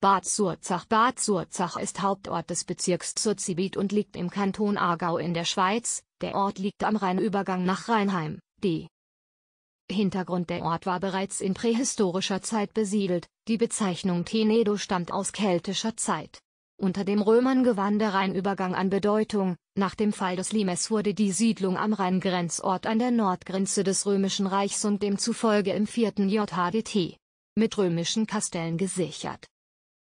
Bad Zurzach Bad Zurzach ist Hauptort des Bezirks Zurzibit und liegt im Kanton Aargau in der Schweiz, der Ort liegt am Rheinübergang nach Rheinheim, d. Hintergrund Der Ort war bereits in prähistorischer Zeit besiedelt, die Bezeichnung Tenedo stammt aus keltischer Zeit. Unter den Römern gewann der Rheinübergang an Bedeutung, nach dem Fall des Limes wurde die Siedlung am Rheingrenzort an der Nordgrenze des Römischen Reichs und demzufolge im 4. JHDT mit römischen Kastellen gesichert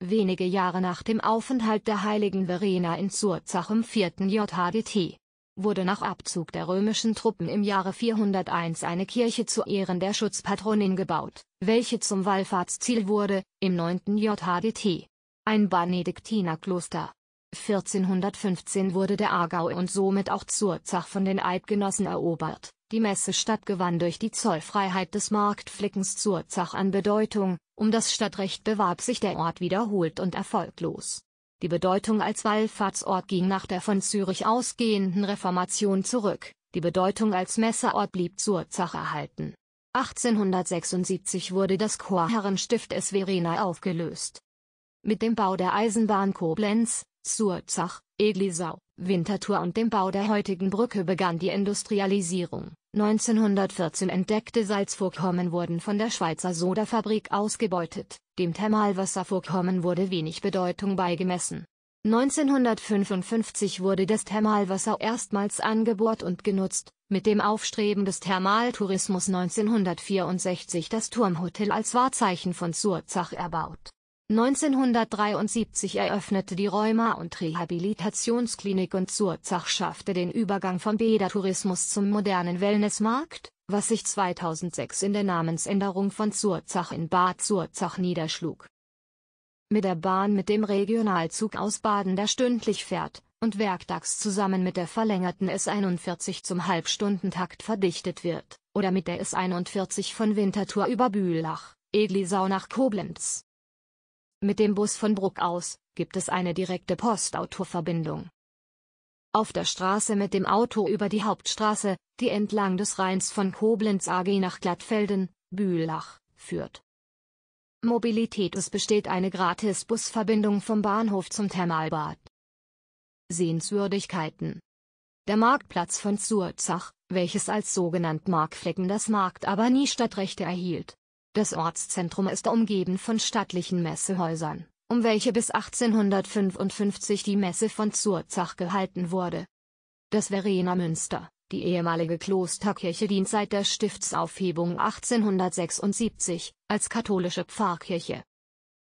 wenige Jahre nach dem Aufenthalt der heiligen Verena in Zurzach im 4. JHDT, wurde nach Abzug der römischen Truppen im Jahre 401 eine Kirche zu Ehren der Schutzpatronin gebaut, welche zum Wallfahrtsziel wurde, im 9. JHDT. Ein Benediktinerkloster. 1415 wurde der Aargau und somit auch Zurzach von den Eidgenossen erobert die Messestadt gewann durch die Zollfreiheit des Marktflickens zur Zach an Bedeutung, um das Stadtrecht bewarb sich der Ort wiederholt und erfolglos. Die Bedeutung als Wallfahrtsort ging nach der von Zürich ausgehenden Reformation zurück, die Bedeutung als Messerort blieb zur Zach erhalten. 1876 wurde das Chorherrenstift S. aufgelöst. Mit dem Bau der Eisenbahn Koblenz, Surzach, Eglisau, Winterthur und dem Bau der heutigen Brücke begann die Industrialisierung. 1914 entdeckte Salzvorkommen wurden von der Schweizer Sodafabrik ausgebeutet, dem Thermalwasservorkommen wurde wenig Bedeutung beigemessen. 1955 wurde das Thermalwasser erstmals angebohrt und genutzt, mit dem Aufstreben des Thermaltourismus 1964 das Turmhotel als Wahrzeichen von Surzach erbaut. 1973 eröffnete die Rheuma- und Rehabilitationsklinik und Zurzach schaffte den Übergang vom Bädertourismus zum modernen Wellnessmarkt, was sich 2006 in der Namensänderung von Zurzach in Bad Zurzach niederschlug. Mit der Bahn mit dem Regionalzug aus Baden, der stündlich fährt, und werktags zusammen mit der verlängerten S41 zum Halbstundentakt verdichtet wird, oder mit der S41 von Winterthur über Bülach, Eglisau nach Koblenz mit dem Bus von Bruck aus gibt es eine direkte Postautoverbindung. Auf der Straße mit dem Auto über die Hauptstraße, die entlang des Rheins von Koblenz AG nach Glattfelden, Bühlach, führt. Mobilität Es besteht eine Gratis-Busverbindung vom Bahnhof zum Thermalbad. Sehenswürdigkeiten Der Marktplatz von Zurzach, welches als sogenannt Markflecken das Markt aber nie Stadtrechte erhielt, das Ortszentrum ist umgeben von stattlichen Messehäusern, um welche bis 1855 die Messe von Zurzach gehalten wurde. Das Verena Münster, die ehemalige Klosterkirche dient seit der Stiftsaufhebung 1876 als katholische Pfarrkirche.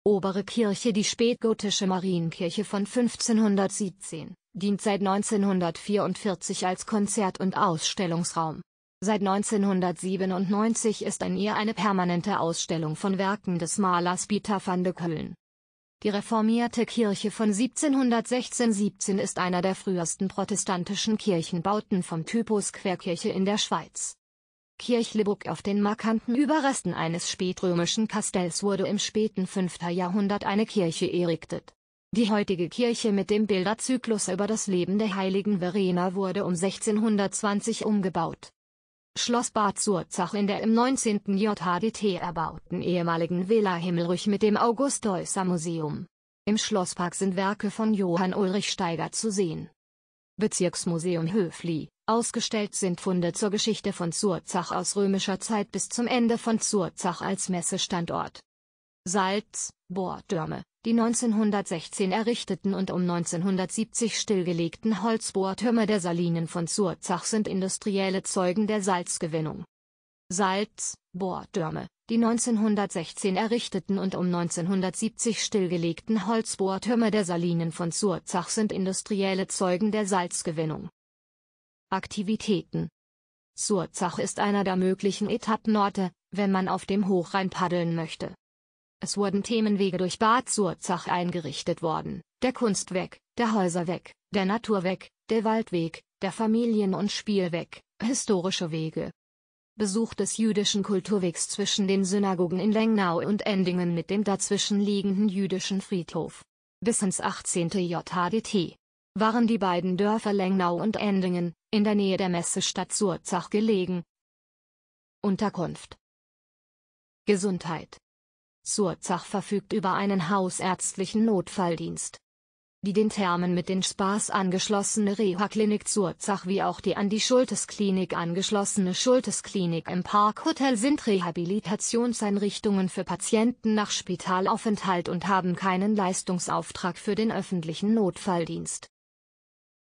Obere Kirche Die spätgotische Marienkirche von 1517, dient seit 1944 als Konzert- und Ausstellungsraum. Seit 1997 ist an ihr eine permanente Ausstellung von Werken des Malers Peter van de Köln. Die reformierte Kirche von 1716-17 ist einer der frühesten protestantischen Kirchenbauten vom Typus Querkirche in der Schweiz. Kirchle auf den markanten Überresten eines spätrömischen Kastells wurde im späten 5. Jahrhundert eine Kirche errichtet. Die heutige Kirche mit dem Bilderzyklus über das Leben der heiligen Verena wurde um 1620 umgebaut. Schloss Bad Surzach in der im 19. JHDT erbauten ehemaligen Villa Himmelrich mit dem August-Deusser Museum. Im Schlosspark sind Werke von Johann Ulrich Steiger zu sehen. Bezirksmuseum Höfli, ausgestellt sind Funde zur Geschichte von Surzach aus römischer Zeit bis zum Ende von Surzach als Messestandort. Salz, Bohrtürme, die 1916 errichteten und um 1970 stillgelegten Holzbohrtürme der Salinen von Zurzach sind industrielle Zeugen der Salzgewinnung. Salz, Bohrtürme, die 1916 errichteten und um 1970 stillgelegten Holzbohrtürme der Salinen von Zurzach sind industrielle Zeugen der Salzgewinnung. Aktivitäten Zurzach ist einer der möglichen Etappenorte, wenn man auf dem Hochrhein paddeln möchte. Es wurden Themenwege durch Bad Surzach eingerichtet worden, der Kunstweg, der Häuserweg, der Naturweg, der Waldweg, der Familien- und Spielweg, historische Wege. Besuch des jüdischen Kulturwegs zwischen den Synagogen in Lengnau und Endingen mit dem dazwischenliegenden jüdischen Friedhof. Bis ins 18. JHDT waren die beiden Dörfer Lengnau und Endingen, in der Nähe der Messestadt Surzach gelegen. Unterkunft Gesundheit Surzach verfügt über einen hausärztlichen Notfalldienst. Die den Thermen mit den Spaß angeschlossene Reha-Klinik Surzach wie auch die an die Schultesklinik angeschlossene Schultesklinik im Parkhotel sind Rehabilitationseinrichtungen für Patienten nach Spitalaufenthalt und haben keinen Leistungsauftrag für den öffentlichen Notfalldienst.